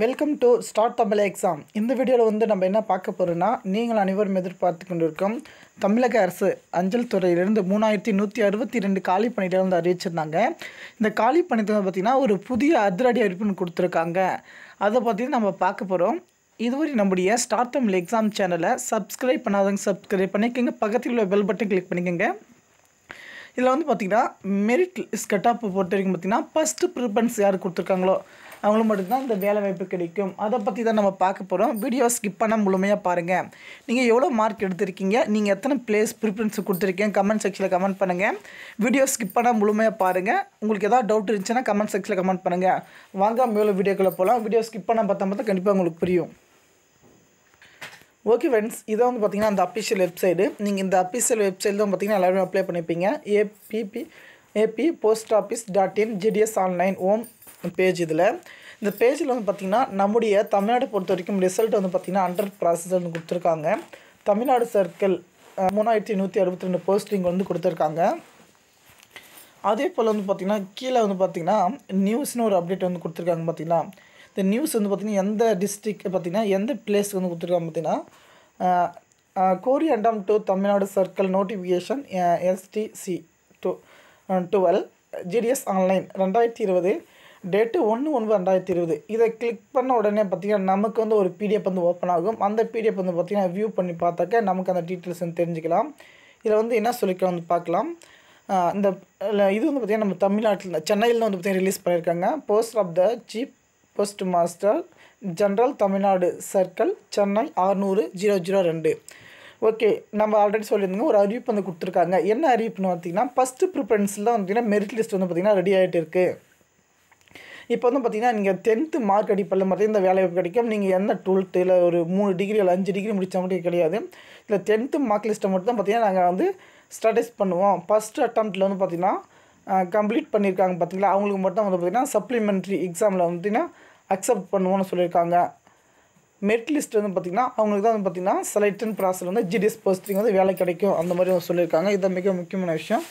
welcome to start Tamil exam இந்த வீடியோவில் வந்து நம்ம என்ன பார்க்க போகிறோன்னா நீங்கள் அனைவரும் எதிர்பார்த்து கொண்டிருக்கோம் தமிழக அரசு அஞ்சல் துறையிலிருந்து மூணாயிரத்தி நூற்றி அறுபத்தி ரெண்டு காலி பணிகளை வந்து அறிவிச்சிருந்தாங்க இந்த காலி வந்து பார்த்திங்கன்னா ஒரு புதிய அதிரடி அறிவிப்புன்னு கொடுத்துருக்காங்க அதை பார்த்திங்கன்னா நம்ம பார்க்க போகிறோம் இதுவரை நம்முடைய ஸ்டார்ட் தமிழ் எக்ஸாம் சேனலை சப்ஸ்கிரைப் பண்ணாதவங்க சப்ஸ்கிரைப் பண்ணிக்கோங்க பக்கத்தில் உள்ள பெல் பட்டன் கிளிக் பண்ணிக்கோங்க இதில் வந்து பார்த்திங்கன்னா மெரிட் லிஸ்ட் பொறுத்த வரைக்கும் பார்த்திங்கன்னா ஃபஸ்ட்டு ப்ரிஃபரன்ஸ் யார் கொடுத்துருக்காங்களோ அவங்களுக்கு மட்டும்தான் இந்த வேலை வாய்ப்பு கிடைக்கும் அதை பற்றி தான் நம்ம பார்க்க போகிறோம் வீடியோ ஸ்கிப் பண்ண முழுமையாக பாருங்கள் நீங்கள் எவ்வளோ மார்க் எடுத்திருக்கீங்க நீங்கள் எத்தனை பிளேஸ் ப்ரிஃபரன்ஸ் கொடுத்துருக்கீங்க கமெண்ட் செக்ஷனில் கமெண்ட் பண்ணுங்கள் வீடியோ ஸ்கிப் பண்ண முழுமையாக பாருங்கள் உங்களுக்கு எதாவது டவுட் இருந்துச்சுன்னா கமெண்ட் செக்ஷனில் கமெண்ட் பண்ணுங்கள் வாங்க எவ்வளோ வீடியோக்குள்ளே போகலாம் வீடியோ ஸ்கிப் பண்ண பார்த்தா பார்த்தா கண்டிப்பாக உங்களுக்கு புரியும் ஓகே ஃப்ரெண்ட்ஸ் இதை வந்து பார்த்திங்கன்னா அந்த அஃபிஷியல் வெப்சைடு நீங்கள் இந்த அஃபிஷியல் வெப்சைட் தான் பார்த்திங்கன்னா எல்லாருமே அப்ளை பண்ணிப்பீங்க ஏபிபி AP post office dot in GDS online home page இதில் இந்த பேஜில் வந்து பார்த்திங்கன்னா நம்முடைய தமிழ்நாடு பொறுத்த வரைக்கும் ரிசல்ட் வந்து பார்த்திங்கன்னா அண்டர் ப்ராசஸ்ன்னு கொடுத்துருக்காங்க தமிழ்நாடு சர்க்கிள் மூணாயிரத்தி நூற்றி அறுபத்தி ரெண்டு போஸ்டிங் வந்து கொடுத்துருக்காங்க அதே போல் வந்து பார்த்திங்கன்னா கீழே வந்து பார்த்திங்கன்னா நியூஸ்னு ஒரு அப்டேட் வந்து கொடுத்துருக்காங்க பார்த்திங்கன்னா இந்த நியூஸ் வந்து பார்த்திங்கன்னா எந்த டிஸ்ட்ரிக் பார்த்திங்கன்னா எந்த பிளேஸ்க்கு வந்து கொடுத்துருக்காங்க பார்த்திங்கன்னா கோரி அண்டாம் டு தமிழ்நாடு சர்க்கிள் நோட்டிஃபிகேஷன் எஸ்டிசி டூ டுவெல் ஜிடிஎஸ் ஆன்லைன் ரெண்டாயிரத்தி இருபது டேட்டு ஒன்று ஒன்று ரெண்டாயிரத்தி இருபது இதை கிளிக் பண்ண உடனே பார்த்திங்கன்னா நமக்கு வந்து ஒரு பிடிஎஃப் வந்து ஓப்பன் ஆகும் அந்த பிடிஎஃப் வந்து பார்த்திங்கன்னா வியூ பண்ணி பார்த்தாக்க நமக்கு அந்த டீட்டெயில்ஸ் வந்து தெரிஞ்சுக்கலாம் இதில் வந்து என்ன சொல்லிக்கலாம் வந்து பார்க்கலாம் இந்த இது வந்து பார்த்திங்கன்னா நம்ம தமிழ்நாட்டில் சென்னையில் வந்து பார்த்திங்கன்னா ரிலீஸ் பண்ணியிருக்காங்க post of the chief post master general Tamil Nadu circle Chennai ஆறுநூறு ஜீரோ ஜீரோ ரெண்டு ஓகே நம்ம ஆல்ரெடி சொல்லியிருந்தோங்க ஒரு அறிவிப்பு வந்து கொடுத்துருக்காங்க என்ன அறிவிப்புன்னு பார்த்திங்கன்னா ஃபஸ்ட்டு ப்ரிஃபரன்ஸில் வந்து பார்த்திங்கன்னா மெரிட் லிஸ்ட் வந்து பார்த்திங்கன்னா ரெடி ஆகிட்டு இருக்குது இப்போ வந்து பார்த்திங்கன்னா நீங்கள் டென்த்து மார்க் அடிப்படையில் மட்டும் இந்த வேலை வாய்ப்பு கிடைக்கும் நீங்கள் எந்த டுவெல்த்து இல்லை ஒரு மூணு டிகிரி இல்லை அஞ்சு டிகிரி முடித்த மட்டும் கிடையாது இல்லை டென்த்து மார்க் லிஸ்ட்டை மட்டும் தான் பார்த்திங்கன்னா நாங்கள் வந்து ஸ்டடிஸ் பண்ணுவோம் ஃபஸ்ட் அட்டம்ப்டில் வந்து பார்த்திங்கன்னா கம்ப்ளீட் பண்ணியிருக்காங்க பார்த்திங்களா அவங்களுக்கு மட்டும் வந்து பார்த்திங்கன்னா சப்ளிமெண்ட்ரி எக்ஸாமில் வந்துட்டிங்கன்னா அக்செப்ட் பண்ணுவோம்னு சொல்லியிருக்காங்க மெரிட் லிஸ்ட் வந்து பார்த்திங்கன்னா அவங்களுக்கு தான் வந்து பார்த்திங்கன்னா செலக்டன் ப்ராசஸ் வந்து ஜிடிஎஸ் போஸ்டிங் வந்து வேலை கிடைக்கும் அந்த மாதிரி வந்து சொல்லியிருக்காங்க இதுதான் மிக முக்கியமான விஷயம்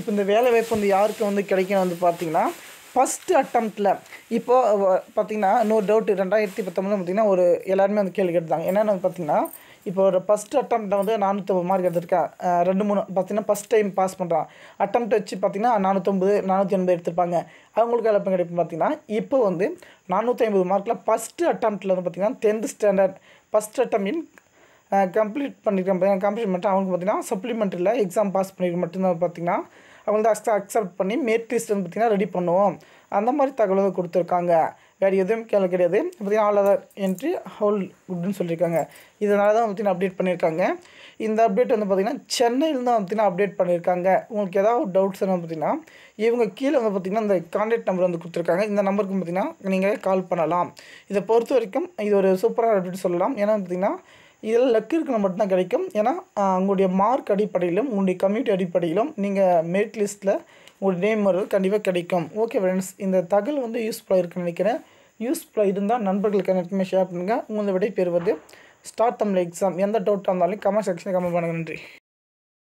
இப்போ இந்த வேலை வாய்ப்பு வந்து யாருக்கு வந்து கிடைக்கும் வந்து பார்த்திங்கன்னா ஃபஸ்ட்டு அட்டம்ப்டில் இப்போது பார்த்திங்கன்னா நோ டவுட் ரெண்டாயிரத்தி பத்தொம்பதில் பார்த்திங்கன்னா ஒரு எல்லாருமே வந்து கேள்வி கேட்டாங்க என்னென்னு பார்த்திங்கன்னா இப்போ ஒரு ஃபஸ்ட் அட்டம்ப்ட் வந்து நானூற்றம்பது மார்க் எடுத்திருக்கேன் ரெண்டு மூணு பார்த்திங்கன்னா ஃபஸ்ட் டைம் பாஸ் பண்ணுறான் அட்டம்ப்ட் வச்சு பார்த்திங்கன்னா நானூற்றம்பது நானூற்றி எண்பது எடுத்திருப்பாங்க அவங்களுக்கு எல்லாம் கிடைக்கும் பார்த்திங்கன்னா இப்போ வந்து நானூற்றி ஐம்பது மார்க்கில் ஃபஸ்ட்டு அட்டம்ப்டில் வந்து பார்த்திங்கன்னா tenth standard first in complete பண்ணியிருக்கேன் கம்ப்ளீட் பண்ணிட்டு அவங்களுக்கு பார்த்திங்கன்னா சப்ளிமெண்ட்டில் எக்ஸாம் பாஸ் பண்ணியிருக்க மட்டும்தான் பார்த்திங்கன்னா அவங்கள்ட்ட அக்ஸ அக்செப்ட் பண்ணி மேட் வந்து பார்த்திங்கன்னா ரெடி பண்ணுவோம் அந்த மாதிரி தகவல்கள் கொடுத்துருக்காங்க வேறு எதுவும் கேள்வி கிடையாது பார்த்திங்கன்னா ஆல் அதர் என்ட்ரி ஹோல் குட்னு சொல்லியிருக்காங்க இதனால தான் பார்த்திங்கன்னா அப்டேட் பண்ணியிருக்காங்க இந்த அப்டேட் வந்து பார்த்திங்கன்னா சென்னையில் தான் பார்த்திங்கன்னா அப்டேட் பண்ணியிருக்காங்க உங்களுக்கு ஏதாவது டவுட்ஸ் என்ன பார்த்திங்கன்னா இவங்க கீழே வந்து பார்த்திங்கன்னா இந்த கான்டாக்ட் நம்பர் வந்து கொடுத்துருக்காங்க இந்த நம்பருக்கு பார்த்திங்கன்னா நீங்களே கால் பண்ணலாம் இதை பொறுத்த வரைக்கும் இது ஒரு சூப்பராக அப்டேட் சொல்லலாம் ஏன்னா பார்த்திங்கன்னா இதில் லக்கிற்கு மட்டும்தான் கிடைக்கும் ஏன்னா உங்களுடைய மார்க் அடிப்படையிலும் உங்களுடைய கம்யூனிட்டி அடிப்படையிலும் நீங்கள் மெரிட் லிஸ்ட்டில் உங்களுடைய நேம் வருது கண்டிப்பாக கிடைக்கும் ஓகே ஃப்ரெண்ட்ஸ் இந்த தகவல் வந்து யூஸ்ஃபுல்லாக இருக்குன்னு நினைக்கிறேன் யூஸ்ஃபுல்லாக இருந்தால் நண்பர்களுக்கு எனக்குமே ஷேர் பண்ணுங்கள் உங்களை விடை பெறுவது ஸ்டார்ட் தமிழ் எக்ஸாம் எந்த டவுட்டாக இருந்தாலும் கமெண்ட் செக்ஷனில் கமெண்ட் பண்ணுங்கள் நன்றி